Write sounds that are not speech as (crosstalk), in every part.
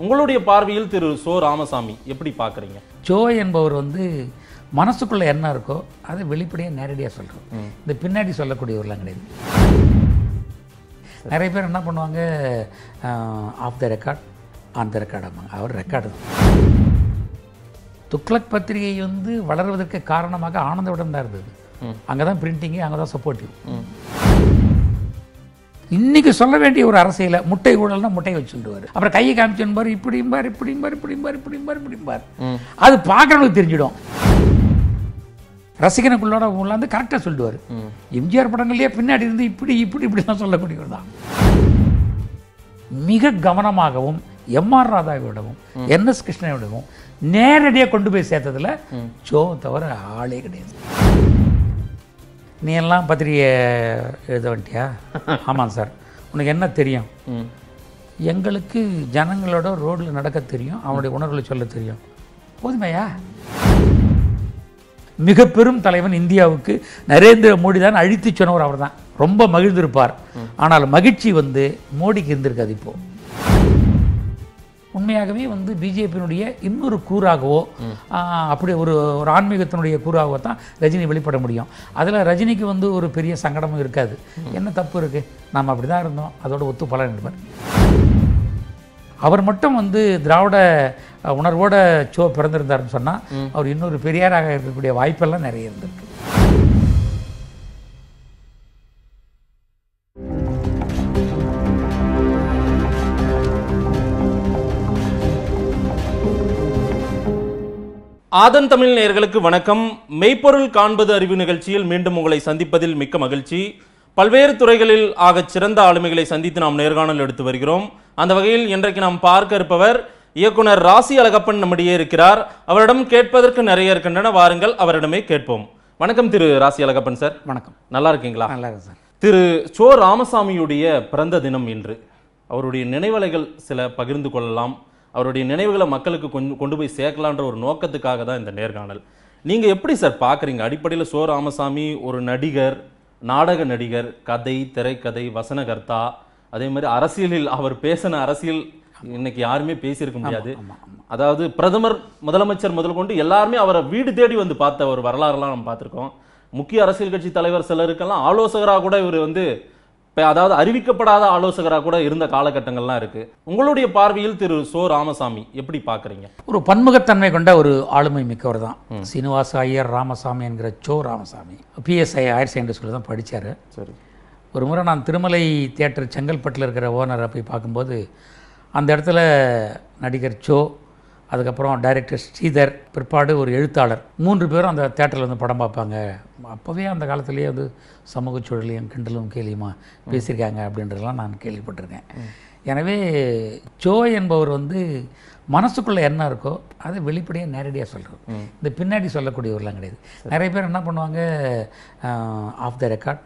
உங்களுடைய பார்வையில் திரு சோ ராமசாமி எப்படி பார்க்குறீங்க ஜோ என்பவர் வந்து மனசுக்குள்ளே என்ன இருக்கோ அதை வெளிப்படையாக நேரடியாக சொல்கிறோம் இந்த பின்னாடி சொல்லக்கூடியவர்லாம் கிடையாது நிறைய பேர் என்ன பண்ணுவாங்க off the record on the record ஆமாங்க அவர் ரெக்கார்டு துக்ளக் பத்திரிகை வந்து வளர்வதற்கு காரணமாக ஆனந்தவுடன் தான் இருந்தது அங்கே தான் பிரிண்டிங்கு அங்கே தான் சப்போர்ட்டிவ் இன்னைக்கு சொல்ல வேண்டிய ஒரு அரசியல முட்டை ஊழல்னா முட்டை வச்சுருவாரு அப்புறம் கையை காமிச்சுன்னு இப்படியும் பார் இப்படியும் பார் இப்படியும் பார் இப்படியும் பார் இப்படியும் பார் அது பார்க்கறவங்களுக்கு தெரிஞ்சிடும் ரசிகனுக்குள்ளோட வந்து கரெக்டாக சொல்லுவார் எம்ஜிஆர் படங்கள்லேயே பின்னாடி இருந்து இப்படி இப்படி தான் சொல்லக்கூடியவர் தான் மிக கவனமாகவும் எம் ஆர் ராதாவிடவும் என் எஸ் கிருஷ்ணனை விடவும் நேரடியாக கொண்டு போய் சேர்த்ததில் சோ தவிர ஆளே கிடையாது நீ எல்லாம் பத்திரிகை எழுத வேண்டியா (laughs) ஆமாம் சார் உனக்கு என்ன தெரியும் எங்களுக்கு ஜனங்களோட ரோடில் நடக்க தெரியும் அவனுடைய உணர்வுகளை சொல்ல தெரியும் போதுமையா மிக பெரும் தலைவன் இந்தியாவுக்கு நரேந்திர மோடி தான் அழித்து சொன்னவர் அவர் தான் ரொம்ப மகிழ்ந்திருப்பார் ஆனால் மகிழ்ச்சி வந்து மோடிக்கு இருந்திருக்காது இப்போது உண்மையாகவே வந்து பிஜேபியினுடைய இன்னொரு கூறாகவோ அப்படி ஒரு ஒரு ஆன்மீகத்தினுடைய கூறாகவோ தான் ரஜினி வெளிப்பட முடியும் அதில் ரஜினிக்கு வந்து ஒரு பெரிய சங்கடமும் இருக்காது என்ன தப்பு இருக்குது நாம் அப்படி தான் இருந்தோம் அதோட ஒத்து பலன் எடுப்பார் அவர் மட்டும் வந்து திராவிட உணர்வோட சோ பிறந்திருந்தாருன்னு சொன்னால் அவர் இன்னொரு பெரியாராக இருக்கக்கூடிய வாய்ப்பெல்லாம் நிறைய இருந்திருக்கு ஆதன் தமிழ் நேயர்களுக்கு வணக்கம் மெய்ப்பொருள் காண்பது அறிவு நிகழ்ச்சியில் மீண்டும் உங்களை சந்திப்பதில் மிக்க மகிழ்ச்சி பல்வேறு துறைகளில் ஆகச் சிறந்த ஆளுமைகளை சந்தித்து நாம் நேர்காணல் எடுத்து வருகிறோம் அந்த வகையில் இன்றைக்கு நாம் பார்க்க இருப்பவர் இயக்குனர் ராசி அழகப்பன் நம்முடைய இருக்கிறார் அவரிடம் கேட்பதற்கு நிறைய இருக்கின்றன வாருங்கள் அவரிடமே கேட்போம் வணக்கம் திரு ராசி அழகப்பன் சார் வணக்கம் நல்லா இருக்கீங்களா நல்லா இருக்கு சார் திரு சோ ராமசாமியுடைய பிறந்த தினம் இன்று அவருடைய நினைவலைகள் சில பகிர்ந்து கொள்ளலாம் அவருடைய நினைவுகளை மக்களுக்கு கொண்டு போய் சேர்க்கலான்ற ஒரு நோக்கத்துக்காக தான் இந்த நேர்காணல் நீங்கள் எப்படி சார் பார்க்குறீங்க அடிப்படையில் சோ ராமசாமி ஒரு நடிகர் நாடக நடிகர் கதை திரைக்கதை வசனகர்த்தா அதே மாதிரி அரசியலில் அவர் பேசின அரசியல் இன்னைக்கு யாருமே பேசியிருக்க முடியாது அதாவது பிரதமர் முதலமைச்சர் முதல் கொண்டு எல்லாருமே அவரை வீடு தேடி வந்து பார்த்த ஒரு வரலாறுலாம் நம்ம பார்த்துருக்கோம் முக்கிய அரசியல் கட்சி தலைவர் சிலருக்கெல்லாம் ஆலோசகராக கூட இவர் வந்து இப்போ அதாவது அறிவிக்கப்படாத ஆலோசகராக கூட இருந்த காலகட்டங்கள்லாம் இருக்குது உங்களுடைய பார்வையில் திரு சோ ராமசாமி எப்படி பார்க்குறீங்க ஒரு பன்முகத்தன்மை கொண்ட ஒரு ஆளுமை மிக்கவர் தான் சீனிவாச ஐயர் ராமசாமி என்கிற Cho Ramasamy PSI higher secondary ஸ்கூலில் தான் படித்தார் சரி ஒரு முறை நான் திருமலை தேட்டர் செங்கல்பட்டில் இருக்கிற ஓனரை போய் பார்க்கும்போது அந்த இடத்துல நடிகர் சோ அதுக்கப்புறம் டைரக்டர் ஸ்ரீதர் பிற்பாடு ஒரு எழுத்தாளர் மூன்று பேரும் அந்த தேட்டரில் வந்து படம் பார்ப்பாங்க அப்போவே அந்த காலத்துலேயே வந்து சமூக சூழலையும் கிண்டலும் கேலியுமா பேசியிருக்காங்க அப்படின்றதெல்லாம் நான் கேள்விப்பட்டிருக்கேன் எனவே ஜோ என்பவர் வந்து மனசுக்குள்ளே என்ன இருக்கோ அதை வெளிப்படையாக நேரடியாக சொல்கிறோம் இந்த பின்னாடி சொல்லக்கூடியவர்லாம் கிடையாது நிறைய பேர் என்ன பண்ணுவாங்க off the record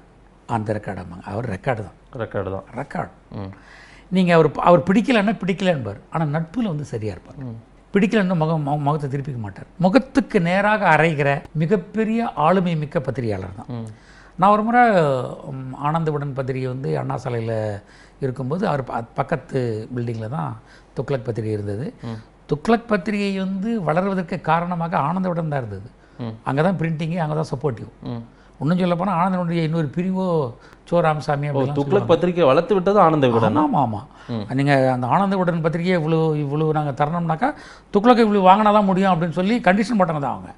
on the record ஆமாங்க அவர் ரெக்கார்டு தான் ரெக்கார்டு தான் ரெக்கார்டு நீங்கள் அவர் அவர் பிடிக்கலன்னா பிடிக்கலன்பார் ஆனால் நட்பில் வந்து சரியாக இருப்பார் பிடிக்கலன்னு முகம் முகத்தை திருப்பிக்க மாட்டார் முகத்துக்கு நேராக அரைகிற மிகப்பெரிய ஆளுமை மிக்க பத்திரிகையாளர் தான் நான் ஒரு முறை ஆனந்தவுடன் பத்திரிகை வந்து அண்ணா சாலையில் இருக்கும்போது அவர் பக்கத்து பில்டிங்கில் தான் துக்ளக் பத்திரிகை இருந்தது துக்ளக் பத்திரிகை வந்து வளர்வதற்கு காரணமாக ஆனந்தவுடன் தான் இருந்தது அங்கே தான் பிரிண்டிங்கு அங்கே தான் சப்போர்ட்டிவ் இன்னும் சொல்லப்போனால் ஆனந்தனுடைய இன்னொரு பிரிவோ சோ ராமசாமி துக்ளக் பத்திரிகை வளர்த்து விட்டது ஆனந்த விகடன் ஆமாம் ஆமாம் நீங்கள் அந்த ஆனந்த விகடன் பத்திரிகையை இவ்வளோ இவ்வளோ நாங்கள் தரணும்னாக்கா துக்ளக்கை இவ்வளோ வாங்கினா தான் முடியும் அப்படின்னு சொல்லி கண்டிஷன் பண்ணது அவங்க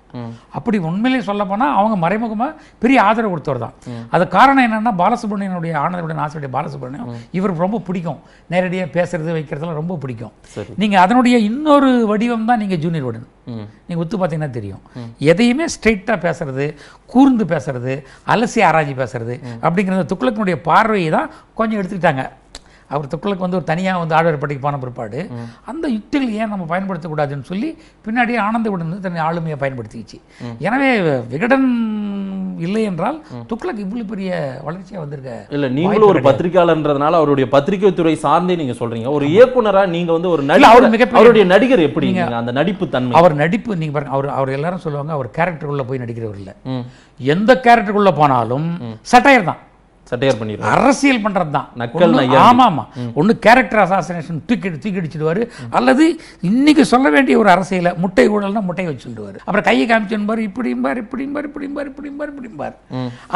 அப்படி உண்மையிலே சொல்ல போனால் அவங்க மறைமுகமாக பெரிய ஆதரவு கொடுத்தவர் தான் அது காரணம் என்னென்னா பாலசுப்ரமணியனுடைய ஆனந்த விகடன் ஆசிரியர் பாலசுப்ரமணியம் இவர் ரொம்ப பிடிக்கும் நேரடியாக பேசுறது வைக்கிறதுலாம் ரொம்ப பிடிக்கும் நீங்கள் அதனுடைய இன்னொரு வடிவம் தான் நீங்கள் ஜூனியர் விகடன் நீங்கள் ஒத்து பார்த்தீங்கன்னா தெரியும் எதையுமே ஸ்ட்ரெயிட்டாக பேசுறது கூர்ந்து பேசுறது அலசி ஆராய்ச்சி பேசுறது அப்படிங்கிறது துக்ளக்கினுடைய பார்வையை தான் கொஞ்சம் எடுத்துக்கிட்டாங்க அவர் துக்குலக்கு வந்து ஒரு தனியாக வந்து ஆழ்வார் பட்டிக்கு போன பிற்பாடு அந்த யுக்திகள் ஏன் நம்ம பயன்படுத்தக்கூடாதுன்னு சொல்லி பின்னாடியே ஆனந்தவுடன் வந்து தன்னை ஆளுமையை பயன்படுத்திக்கிச்சு எனவே விகடன் இல்லை என்றால் துக்ளக் இவ்வளவு பெரிய வளர்ச்சியாக வந்திருக்க இல்லை நீங்களும் ஒரு பத்திரிகையாளர்ன்றதுனால அவருடைய பத்திரிகை துறை சார்ந்தே நீங்க சொல்றீங்க ஒரு இயக்குனராக நீங்க வந்து ஒரு நடிகர் அவர் மிக அவருடைய நடிகர் எப்படி அந்த நடிப்பு தன்மை அவர் நடிப்பு நீங்க பாருங்க அவர் அவர் எல்லாரும் சொல்லுவாங்க அவர் கேரக்டருக்குள்ள போய் நடிக்கிறவர் இல்லை எந்த கேரக்டருக்குள்ள போனாலும் சட்டையர் தான் சட்டையார் பண்ணிடுவார் அரசியல் பண்றது தான் நக்கல் ஆமாம் ஆமாம் ஒன்று கேரக்டர் அசாசினேஷன் தூக்கி தூக்கி அடிச்சிடுவார் அல்லது இன்னைக்கு சொல்ல வேண்டிய ஒரு அரசியல முட்டை ஊழல்னா முட்டையை வச்சு அப்புறம் கையை காமிச்சுன்பார் இப்படிம்பார் இப்படிம்பார் இப்படிம்பார் இப்படிம்பார் இப்படிம்பார்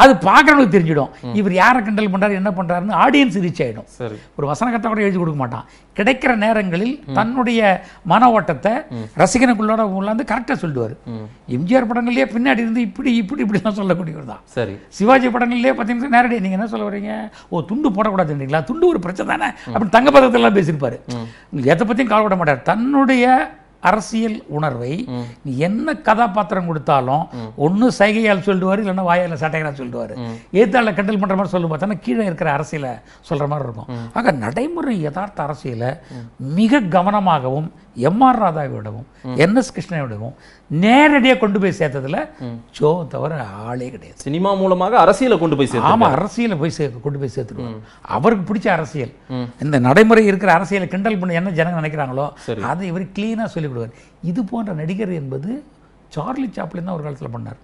அது பாக்குறவங்களுக்கு தெரிஞ்சிடும் இவர் யாரை கிண்டல் பண்றாரு என்ன பண்றாருன்னு ஆடியன்ஸ் ரீச் ஆயிடும் ஒரு வசன கத்தை கூட எழுதி கொடுக்க மாட்டான் கிடைக்கிற நேரங்களில் தன்னுடைய மன ஓட்டத்தை ரசிகனுக்குள்ளோட உள்ளாந்து கரெக்டாக சொல்லிடுவார் எம்ஜிஆர் படங்கள்லேயே பின்னாடி இருந்து இப்படி இப்படி இப்படிலாம் சொல்லக்கூடியவர் தான் சரி சிவாஜி படங்கள்லேயே பார்த்தீங்கன்னா நேரடியாக நீங்கள் என்ன சொல்ல வரீங்க ஓ துண்டு போடக்கூடாதுன்றீங்களா துண்டு ஒரு பிரச்சனை தானே அப்படின்னு தங்கப்பதத்திலாம் பேசியிருப்பாரு எதை பற்றியும் கால் விட மாட்டார் தன்னுடைய அரசியல் உணர்வை நீ என்ன கதாபாத்திரம் கொடுத்தாலும் ஒன்று சைகையால் சொல்லுவார் இல்லைன்னா வாயால் சட்டைகளால் சொல்லுவார் ஏத்தாள கண்டல் பண்ணுற மாதிரி சொல்லும் பார்த்தோன்னா கீழே இருக்கிற அரசியலை சொல்கிற மாதிரி இருக்கும் ஆக நடைமுறை யதார்த்த அரசியலை மிக கவனமாகவும் எம்ஆர் விடவும் என் எஸ் கிருஷ்ணவிடவும் நேரடியாக கொண்டு போய் சேர்த்ததில் ஜோ தவிர ஆளே கிடையாது சினிமா மூலமாக அரசியலை கொண்டு போய் சேர்த்து ஆமாம் அரசியலை போய் சே கொண்டு போய் சேர்த்துருவாங்க அவருக்கு பிடிச்ச அரசியல் இந்த நடைமுறை இருக்கிற அரசியலை கிண்டல் பண்ணி என்ன ஜனங்க நினைக்கிறாங்களோ அதை இவர் கிளீனாக சொல்லிவிடுவார் இது போன்ற நடிகர் என்பது சார்லி சாப்ளின் தான் ஒரு காலத்தில் பண்ணார்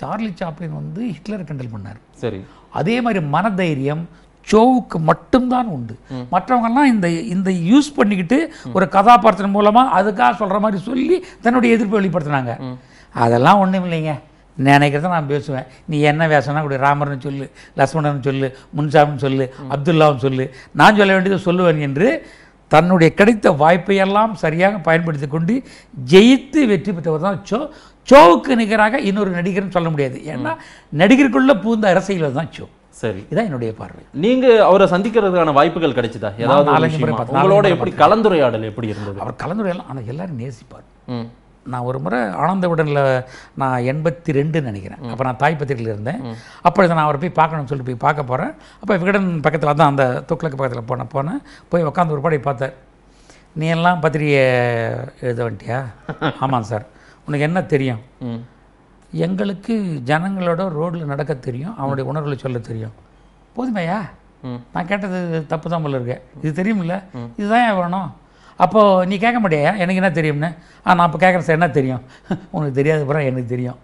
சார்லி சாப்ளின் வந்து ஹிட்லர் கிண்டல் பண்ணார் சரி அதே மாதிரி மனதைரியம் ஷோவுக்கு மட்டும்தான் உண்டு மற்றவங்கெல்லாம் இந்த இந்த யூஸ் பண்ணிக்கிட்டு ஒரு கதாபாத்திரம் மூலமாக அதுக்காக சொல்கிற மாதிரி சொல்லி தன்னுடைய எதிர்ப்பு வெளிப்படுத்தினாங்க அதெல்லாம் ஒன்றும் இல்லைங்க நினைக்கிறத நான் பேசுவேன் நீ என்ன வேஷம்னா கூட ராமர்னு சொல்லு லக்ஷ்மணன் சொல்லு முன்சாமின்னு சொல்லு அப்துல்லாவும் சொல்லு நான் சொல்ல வேண்டியதை சொல்லுவேன் என்று தன்னுடைய கிடைத்த வாய்ப்பையெல்லாம் சரியாக பயன்படுத்தி கொண்டு ஜெயித்து வெற்றி பெற்றவர் தான் சோ சோவுக்கு நிகராக இன்னொரு நடிகர்னு சொல்ல முடியாது ஏன்னா நடிகருக்குள்ள பூந்த அரசியல் தான் சோ சரி இதான் என்னுடைய பார்வை நீங்க அவரை சந்திக்கிறதுக்கான வாய்ப்புகள் கிடைச்சதா ஏதாவது உங்களோட எப்படி கலந்துரையாடல் எப்படி இருந்தது அவர் கலந்துரையாடல் ஆனால் எல்லாரும் நேசிப்பார் நான் ஒரு முறை ஆனந்த உடனில் நான் எண்பத்தி ரெண்டுன்னு நினைக்கிறேன் அப்போ நான் தாய் பத்திரிகையில் இருந்தேன் அப்பொழுது நான் அவரை போய் பார்க்கணும்னு சொல்லிட்டு போய் பார்க்க போகிறேன் அப்போ விகடன் பக்கத்தில் தான் அந்த துக்ளக்கு பக்கத்தில் போனேன் போனேன் போய் உட்காந்து ஒரு பாடி பார்த்தார் நீ எல்லாம் பத்திரிகை எழுத வேண்டியா (laughs) ஆமாம் சார் உனக்கு என்ன தெரியும் எங்களுக்கு ஜனங்களோட ரோடில் நடக்க தெரியும் அவனுடைய உணர்வுகளை சொல்ல தெரியும் போதுமையா நான் கேட்டது தப்பு தான் போல இருக்கேன் இது தெரியுமில்ல இதுதான் வேணும் அப்போது நீ கேட்க மாட்டியா எனக்கு என்ன தெரியும்னு ஆ நான் இப்போ கேட்குற சார் என்ன தெரியும் (laughs) உனக்கு தெரியாத பிறகு எனக்கு தெரியும்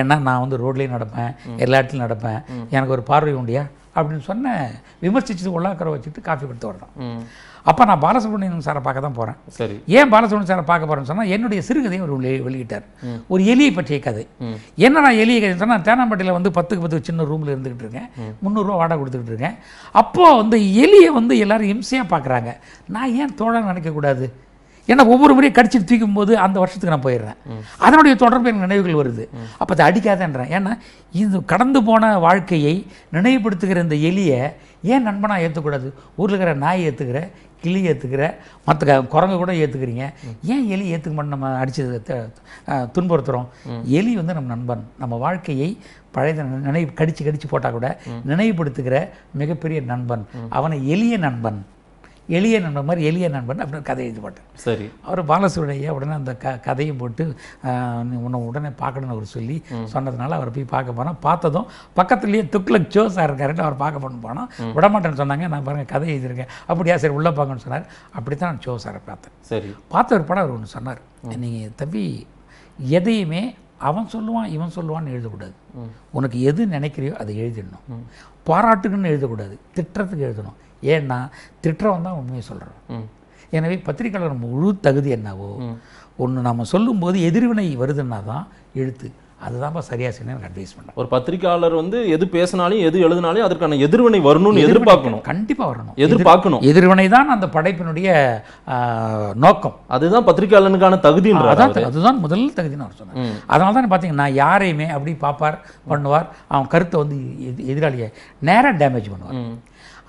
ஏன்னா நான் வந்து ரோட்லேயும் நடப்பேன் எல்லா இடத்துலையும் நடப்பேன் எனக்கு ஒரு பார்வை உண்டியா அப்படின்னு சொன்ன விமர்சிச்சு உள்ளாக்கிற வச்சுட்டு காஃபி கொடுத்து வரணும் அப்போ நான் பாலசுப்ரமணியன் சாரை பார்க்க தான் போகிறேன் சரி ஏன் பாலசுப்ரமணியன் சாரை பார்க்க போகிறேன்னு சொன்னால் என்னுடைய சிறுகதையை ஒரு வெளியிட்டார் ஒரு எலியை பற்றிய கதை என்ன நான் எலிய கதை சொன்னால் தேனாம்பட்டியில் வந்து பத்துக்கு பத்து சின்ன ரூமில் இருந்துக்கிட்டு இருக்கேன் முந்நூறுரூவா வாடகை கொடுத்துக்கிட்டு இருக்கேன் அப்போது வந்து எலியை வந்து எல்லோரும் இம்சையாக பார்க்குறாங்க நான் ஏன் தோழன் நினைக்கக்கூடாது ஏன்னா ஒவ்வொரு முறையும் கடிச்சிட்டு தூக்கும் போது அந்த வருஷத்துக்கு நான் போயிடுறேன் அதனுடைய தொடர்பு எனக்கு நினைவுகள் வருது அப்போ அதை அடிக்காதேன்றேன் ஏன்னா இது கடந்து போன வாழ்க்கையை நினைவுபடுத்துகிற இந்த எலியை ஏன் நண்பனாக ஏற்றக்கூடாது ஊரில் இருக்கிற நாய் ஏற்றுக்கிற கிளி ஏற்றுக்கிற மற்ற குரங்கு கூட ஏற்றுக்கிறீங்க ஏன் எலி ஏற்றுக்க மாட்டோம் நம்ம அடிச்சது துன்புறுத்துகிறோம் எலி வந்து நம்ம நண்பன் நம்ம வாழ்க்கையை பழைய நினைவு கடித்து கடித்து போட்டால் கூட நினைவுபடுத்துகிற மிகப்பெரிய நண்பன் அவனை எளிய நண்பன் எளிய நண்பன் மாதிரி எளிய நண்பன் அப்படின்னு கதை எழுதி போட்டேன் சரி அவர் பாலசுரையா உடனே அந்த க கதையும் போட்டு உன்னை உடனே பார்க்கணும்னு அவர் சொல்லி சொன்னதுனால அவர் போய் பார்க்க போனோம் பார்த்ததும் பக்கத்துலேயே துக்ளக் ஜோ சார் இருக்காருன்னு அவர் பார்க்க பண்ண போனால் விடமாட்டேன்னு சொன்னாங்க நான் பாருங்கள் கதை எழுதியிருக்கேன் அப்படியா சரி உள்ளே பார்க்கணும்னு சொன்னார் அப்படி தான் நான் ஜோ சாரை பார்த்தேன் சரி பார்த்த ஒரு படம் அவர் ஒன்று சொன்னார் நீங்கள் தம்பி எதையுமே அவன் சொல்லுவான் இவன் சொல்லுவான்னு எழுதக்கூடாது உனக்கு எது நினைக்கிறியோ அதை எழுதிடணும் பாராட்டுக்குன்னு எழுதக்கூடாது திட்டத்துக்கு எழுதணும் ஏன்னா திட்டவன் தான் உண்மையை சொல்கிறான் எனவே பத்திரிகையாளர் முழு தகுதி என்னவோ ஒன்று நம்ம சொல்லும்போது எதிர்வினை வருதுன்னா தான் எழுத்து அதுதான் சரியா செய்யணும் அட்வைஸ் பண்ண ஒரு பத்திரிகையாளர் வந்து எது பேசினாலும் எது எழுதினாலும் அதற்கான எதிர்வினை வரணும்னு எதிர்பார்க்கணும் கண்டிப்பாக வரணும் எதிர்பார்க்கணும் எதிர்வினை தான் அந்த படைப்பினுடைய நோக்கம் அதுதான் பத்திரிகையாளனுக்கான தகுதி அதான் அதுதான் முதல் தகுதின்னு அவர் சொன்னேன் அதனால தான் பார்த்தீங்கன்னா யாரையுமே அப்படி பார்ப்பார் பண்ணுவார் அவன் கருத்தை வந்து எதிராளியை நேராக டேமேஜ் பண்ணுவார்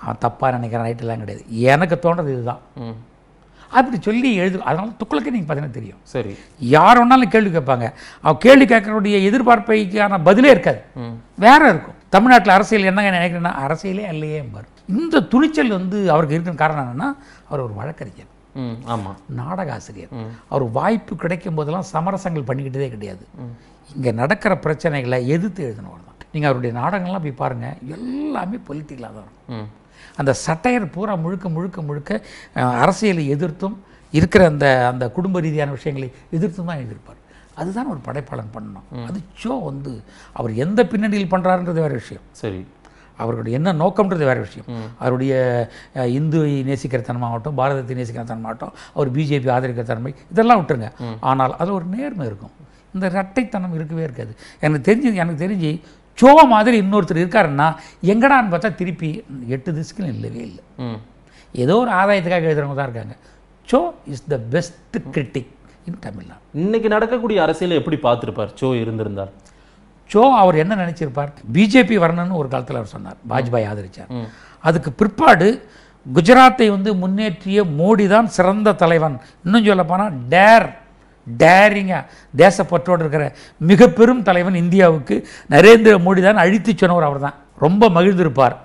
அவன் தப்பாக நினைக்கிறான் ரைட்டெல்லாம் கிடையாது எனக்கு தோன்றது இதுதான் அப்படி சொல்லி எழுது அதனால துக்களுக்கு நீங்கள் பார்த்தீங்கன்னா தெரியும் சரி யார் ஒன்றாலும் கேள்வி கேட்பாங்க அவன் கேள்வி கேட்கறனுடைய எதிர்பார்ப்பைக்கான பதிலே இருக்காது வேற இருக்கும் தமிழ்நாட்டில் அரசியல் என்னங்க நினைக்கிறேன்னா அரசியலே அல்லையே பாரு இந்த துணிச்சல் வந்து அவருக்கு இருக்கிற காரணம் என்னென்னா அவர் ஒரு வழக்கறிஞர் ஆமாம் நாடக ஆசிரியர் அவர் வாய்ப்பு கிடைக்கும் போதெல்லாம் சமரசங்கள் பண்ணிக்கிட்டதே கிடையாது இங்கே நடக்கிற பிரச்சனைகளை எதிர்த்து எழுதினவர் தான் நீங்கள் அவருடைய நாடகங்கள்லாம் போய் பாருங்கள் எல்லாமே பொலிட்டிக்கலாக தான் இருக்கும் அந்த சட்டையர் பூரா முழுக்க முழுக்க முழுக்க அரசியலை எதிர்த்தும் இருக்கிற அந்த அந்த குடும்ப ரீதியான விஷயங்களை எதிர்த்தும் தான் எதிர்ப்பார் அதுதான் ஒரு படைப்பாளன் பண்ணணும் அது ஷோ வந்து அவர் எந்த பின்னணியில் பண்ணுறாருன்றது வேறு விஷயம் சரி அவர்களுடைய என்ன நோக்கம்ன்றது வேறு விஷயம் அவருடைய இந்துவை நேசிக்கிற தன்மாகட்டும் பாரதத்தை நேசிக்கிற தன்மாகட்டும் அவர் பிஜேபி ஆதரிக்கிற தன்மை இதெல்லாம் விட்டுருங்க ஆனால் அதில் ஒரு நேர்மை இருக்கும் இந்த இரட்டைத்தனம் இருக்கவே இருக்காது எனக்கு தெரிஞ்சு எனக்கு தெரிஞ்சு ஜோ மாதிரி இன்னொருத்தர் இருக்காருன்னா எங்கடான்னு பார்த்தா திருப்பி எட்டு திசுக்கள் இல்லவே இல்லை ஏதோ ஒரு ஆதாயத்துக்காக எழுதுறவங்க தான் இருக்காங்க Cho is the best critic in Tamil Nadu இன்னைக்கு நடக்கக்கூடிய அரசியலை எப்படி பார்த்துருப்பார் சோ இருந்திருந்தார் சோ அவர் என்ன நினச்சிருப்பார் பிஜேபி வரணும்னு ஒரு காலத்தில் அவர் சொன்னார் வாஜ்பாய் ஆதரித்தார் அதுக்கு பிற்பாடு குஜராத்தை வந்து முன்னேற்றிய மோடி தான் சிறந்த தலைவன் இன்னும் சொல்லப்போனால் டேர் டேரிங்காக தேசப்பற்றோடு இருக்கிற மிக பெரும் தலைவன் இந்தியாவுக்கு நரேந்திர மோடி தான் அழித்து சொன்னவர் அவர் தான் ரொம்ப மகிழ்ந்திருப்பார்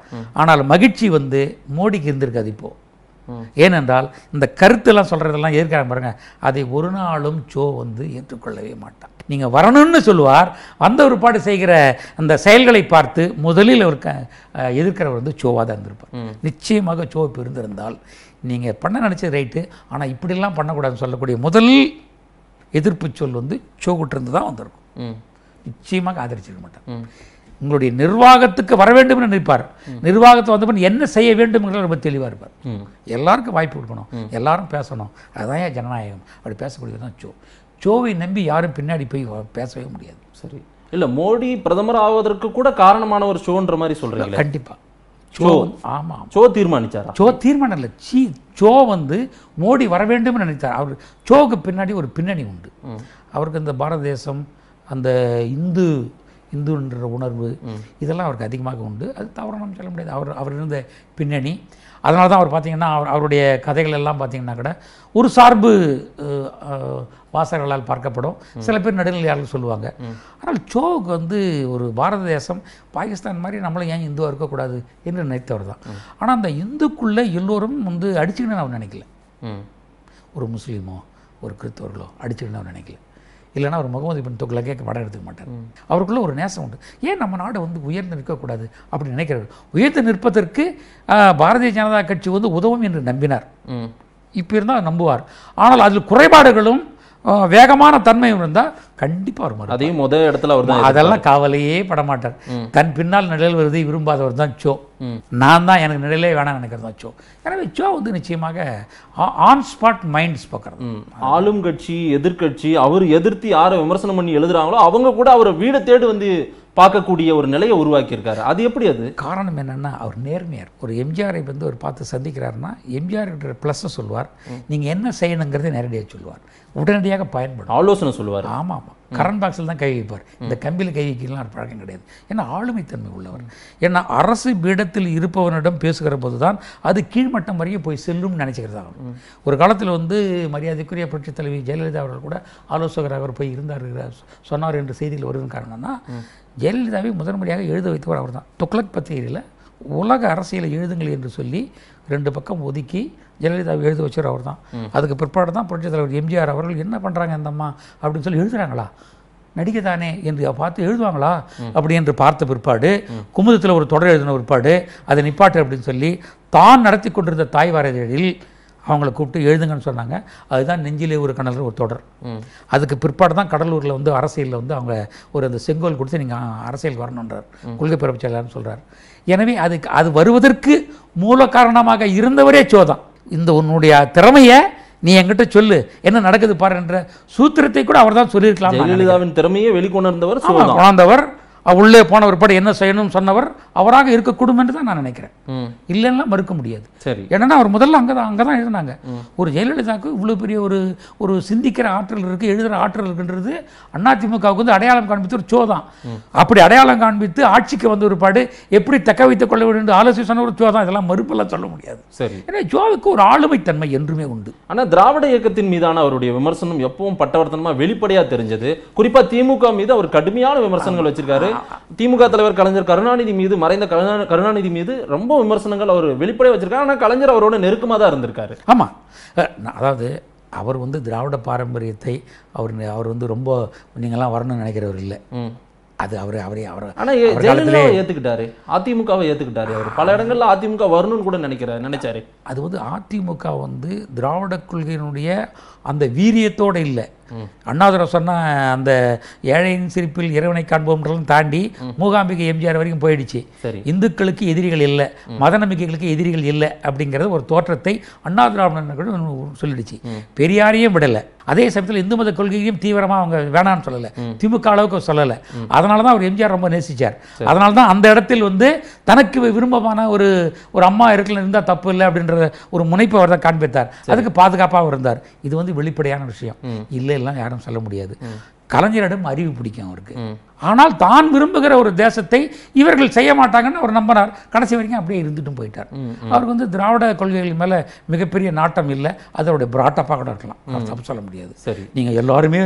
ஆனால் மகிழ்ச்சி வந்து மோடிக்கு இருந்திருக்காது இப்போது ஏனென்றால் இந்த கருத்தெல்லாம் சொல்கிறதெல்லாம் ஏற்கிறாங்க பாருங்கள் அதை ஒரு நாளும் ஜோ வந்து ஏற்றுக்கொள்ளவே மாட்டான் நீங்கள் வரணும்னு சொல்லுவார் வந்த ஒருபாடு செய்கிற அந்த செயல்களை பார்த்து முதலில் அவர் க எதிர்க்கிறவர் வந்து சோவாக தான் இருந்திருப்பார் நிச்சயமாக சோ இப்போ இருந்திருந்தால் நீங்கள் பண்ண நினச்சது ரைட்டு ஆனால் இப்படிலாம் பண்ணக்கூடாதுன்னு சொல்லக்கூடிய முதல் எதிர்ப்பு சொல் வந்து சோகுட்டிருந்து தான் வந்திருக்கும் நிச்சயமாக ஆதரிச்சிருக்க மாட்டேன் உங்களுடைய நிர்வாகத்துக்கு வர வேண்டும் என்று நினைப்பார் நிர்வாகத்தை வந்த பின் என்ன செய்ய வேண்டும் என்று ரொம்ப தெளிவாக இருப்பார் எல்லாருக்கும் வாய்ப்பு கொடுக்கணும் எல்லாரும் பேசணும் அதுதான் ஏன் ஜனநாயகம் அப்படி பேசக்கூடியது தான் சோ சோவை நம்பி யாரும் பின்னாடி போய் பேசவே முடியாது சரி இல்லை மோடி பிரதமர் ஆவதற்கு கூட காரணமான ஒரு ஷோன்ற மாதிரி சொல்கிறீங்க கண்டிப்பாக சோ ஆமாம் சோ தீர்மானிச்சார் சோ தீர்மானம் இல்லை சி சோ வந்து மோடி வர வேண்டும் நினைத்தார் அவர் சோவுக்கு பின்னாடி ஒரு பின்னணி உண்டு அவருக்கு இந்த பாரத தேசம் அந்த இந்து இந்துன்ற உணர்வு இதெல்லாம் அவருக்கு அதிகமாக உண்டு அது தவறு நம்ம சொல்ல முடியாது அவர் அவர் இருந்த பின்னணி அதனால தான் அவர் பார்த்தீங்கன்னா அவர் அவருடைய கதைகள் எல்லாம் பார்த்தீங்கன்னா கூட ஒரு சார்பு வாசகர்களால் பார்க்கப்படும் சில பேர் நடுநிலையாளர்கள் சொல்லுவாங்க ஆனால் சோக் வந்து ஒரு பாரத தேசம் பாகிஸ்தான் மாதிரி நம்மளும் ஏன் இந்துவாக இருக்கக்கூடாது என்று நினைத்தவர் தான் ஆனால் அந்த இந்துக்குள்ளே எல்லோரும் வந்து அடிச்சுக்கணும்னு அவர் நினைக்கல ஒரு முஸ்லீமோ ஒரு கிறிஸ்தவர்களோ அடிச்சுக்கணும்னு அவர் நினைக்கல இல்லைனா அவர் முகமது பின் கேட்க படம் எடுத்துக்க மாட்டார் அவருக்குள்ளே ஒரு நேசம் உண்டு ஏன் நம்ம நாடு வந்து உயர்ந்து நிற்கக்கூடாது அப்படின்னு நினைக்கிறார் உயர்ந்து நிற்பதற்கு பாரதிய ஜனதா கட்சி வந்து உதவும் என்று நம்பினார் இப்போ இருந்தால் நம்புவார் ஆனால் அதில் குறைபாடுகளும் வேகமான தன்மை இருந்தால் கண்டிப்பாக வரும் அதையும் முதல் இடத்துல அவர் தான் அதெல்லாம் கவலையே படமாட்டார் தன் பின்னால் நிழல் வருது விரும்பாதவர் தான் சோ நான் தான் எனக்கு நிழலே வேணாம் நினைக்கிறது தான் சோ எனவே சோ வந்து நிச்சயமாக ஆன் ஸ்பாட் மைண்ட் ஸ்போக்கர் ஆளும் கட்சி எதிர்கட்சி அவர் எதிர்த்து யாரை விமர்சனம் பண்ணி எழுதுறாங்களோ அவங்க கூட அவரை வீடை தேடி வந்து பார்க்கக்கூடிய ஒரு நிலையை உருவாக்கியிருக்காரு அது எப்படி அது காரணம் என்னென்னா அவர் நேர்மையார் ஒரு எம்ஜிஆரை வந்து அவர் பார்த்து சந்திக்கிறாருன்னா எம்ஜிஆர் ப்ளஸ்ஸை சொல்லுவார் நீங்கள் என்ன செய்யணுங்கிறத நேரடியாக சொல்லுவார் உடனடியாக பயன்படும் ஆலோசனை சொல்லுவார் ஆமாம் ஆமாம் கரண்ட் பாக்ஸில் தான் கை வைப்பார் இந்த கம்பியில் கை வைக்கலாம் பழக்கம் கிடையாது ஏன்னா ஆளுமைத்தன்மை உள்ளவர் ஏன்னா அரசு பீடத்தில் இருப்பவனிடம் பேசுகிற போது தான் அது கீழ்மட்டம் வரையும் போய் செல்லும்னு நினச்சிக்கிறதா அவர் ஒரு காலத்தில் வந்து மரியாதைக்குரிய புரட்சித் தலைவி ஜெயலலிதா அவர்கள் கூட ஆலோசகராக அவர் போய் இருந்தார் சொன்னார் என்று செய்திகள் வருவதன் காரணம்னா ஜெயலலிதாவை முதன்முறையாக எழுத வைத்தவர் அவர் தான் துக்ளக் பத்திரிகையில் உலக அரசியலை எழுதுங்கள் என்று சொல்லி ரெண்டு பக்கம் ஒதுக்கி ஜெயலலிதா எழுத வச்சுரு அவர் தான் அதுக்கு பிற்பாடு தான் புரட்சித் தலைவர் எம்ஜிஆர் அவர்கள் என்ன பண்ணுறாங்க இந்த அம்மா அப்படின்னு சொல்லி எழுதுகிறாங்களா நடிக்கத்தானே என்று பார்த்து எழுதுவாங்களா அப்படி என்று பார்த்த பிற்பாடு குமுதத்தில் ஒரு தொடர் எழுதின பிற்பாடு அதை நிப்பாட்டு அப்படின்னு சொல்லி தான் நடத்தி கொண்டிருந்த தாய் வாரதிகளில் அவங்கள கூப்பிட்டு எழுதுங்கன்னு சொன்னாங்க அதுதான் நெஞ்சிலே ஒரு கணல் ஒரு தொடர் அதுக்கு பிற்பாடு தான் கடலூரில் வந்து அரசியலில் வந்து அவங்க ஒரு அந்த செங்கோல் கொடுத்து நீங்கள் அரசியலுக்கு வரணுன்றார் கொள்கை பிறப்பு செயலாளர்னு சொல்கிறார் எனவே அதுக்கு அது வருவதற்கு மூல காரணமாக இருந்தவரே சோதான் இந்த உன்னுடைய திறமையை நீ என்கிட்ட சொல்லு என்ன நடக்குது பாருன்ற சூத்திரத்தை கூட அவர் தான் சொல்லியிருக்கலாம் ஜெயலலிதாவின் திறமையை வெளிக்கொணர்ந்தவர் உணர்ந்தவர் உள்ளே போன பிற்பாடு என்ன செய்யணும்னு சொன்னவர் அவராக இருக்கக்கூடும் என்று தான் நான் நினைக்கிறேன் இல்லைன்னா மறுக்க முடியாது சரி என்னன்னா அவர் முதல்ல அங்கே தான் அங்கே தான் எழுதினாங்க ஒரு ஜெயலலிதாவுக்கு இவ்வளோ பெரிய ஒரு ஒரு சிந்திக்கிற ஆற்றல் இருக்குது எழுதுகிற ஆற்றல் இருக்குன்றது அதிமுகவுக்கு வந்து அடையாளம் காண்பித்து ஒரு சோ தான் அப்படி அடையாளம் காண்பித்து ஆட்சிக்கு வந்த ஒருபாடு எப்படி தக்க வைத்துக் கொள்ள வேண்டும் என்று ஆலோசனை சொன்ன ஒரு சோ தான் இதெல்லாம் மறுப்பெல்லாம் சொல்ல முடியாது சரி ஏன்னா ஜோவுக்கு ஒரு ஆளுமைத்தன்மை என்றுமே உண்டு ஆனால் திராவிட இயக்கத்தின் மீதான அவருடைய விமர்சனம் எப்பவும் பட்டவர்த்தனமாக வெளிப்படையாக தெரிஞ்சது குறிப்பாக திமுக மீது அவர் கடுமையான விமர்சனங்கள் வச்சிருக்காரு திமுக தலைவர் கலைஞர் கருணாநிதி மீது மறைந்த கருணாநிதி மீது ரொம்ப விமர்சனங்கள் அவர் வெளிப்படையாக வச்சிருக்காரு ஆனால் கலைஞர் அவரோட நெருக்கமாக தான் இருந்திருக்காரு ஆமாம் அதாவது அவர் வந்து திராவிட பாரம்பரியத்தை அவர் அவர் வந்து ரொம்ப நீங்கள்லாம் வரணும்னு நினைக்கிறவர் இல்லை அது அவர் அவரே அவர் ஆனால் ஜெயலலிதாவை ஏற்றுக்கிட்டாரு அதிமுகவை ஏற்றுக்கிட்டாரு அவர் பல இடங்களில் அதிமுக வரணும்னு கூட நினைக்கிறார் நினைச்சாரு அது வந்து அதிமுக வந்து திராவிட கொள்கையினுடைய அந்த வீரியத்தோடு இல்லை அண்ணாதுரை சொன்ன அந்த ஏழையின் சிரிப்பில் இறைவனை காண்போம்ன்றதும் தாண்டி மூகாம்பிகை எம்ஜிஆர் வரைக்கும் போயிடுச்சு இந்துக்களுக்கு எதிரிகள் இல்லை மத நம்பிக்கைகளுக்கு எதிரிகள் இல்லை அப்படிங்கிறது ஒரு தோற்றத்தை அண்ணாதுராமன் சொல்லிடுச்சு பெரியாரையும் விடலை அதே சமயத்தில் இந்து மத கொள்கையையும் தீவிரமாக அவங்க வேணான்னு சொல்லலை திமுக அளவுக்கு சொல்லலை அதனால தான் அவர் எம்ஜிஆர் ரொம்ப நேசித்தார் அதனால தான் அந்த இடத்தில் வந்து தனக்கு விரும்பமான ஒரு ஒரு அம்மா இருக்கல இருந்தால் தப்பு இல்லை அப்படின்ற ஒரு முனைப்பை அவர் தான் காண்பித்தார் அதுக்கு பாதுகாப்பாக இருந்தார் இது வந்து வெளிப்படையான விஷயம் இல்லை எல்லாம் யாரும் சொல்ல முடியாது கலைஞரிடம் அறிவு பிடிக்கும் அவருக்கு ஆனால் தான் விரும்புகிற ஒரு தேசத்தை இவர்கள் செய்ய மாட்டாங்கன்னு அவர் நம்பினார் கடைசி வரைக்கும் அப்படியே இருந்துட்டும் போயிட்டார் அவருக்கு வந்து திராவிட கொள்கைகள் மேலே மிகப்பெரிய நாட்டம் இல்லை அதோடைய பிராட்டப்பாக கூட இருக்கலாம் தப்பு சொல்ல முடியாது சரி நீங்கள் எல்லாருமே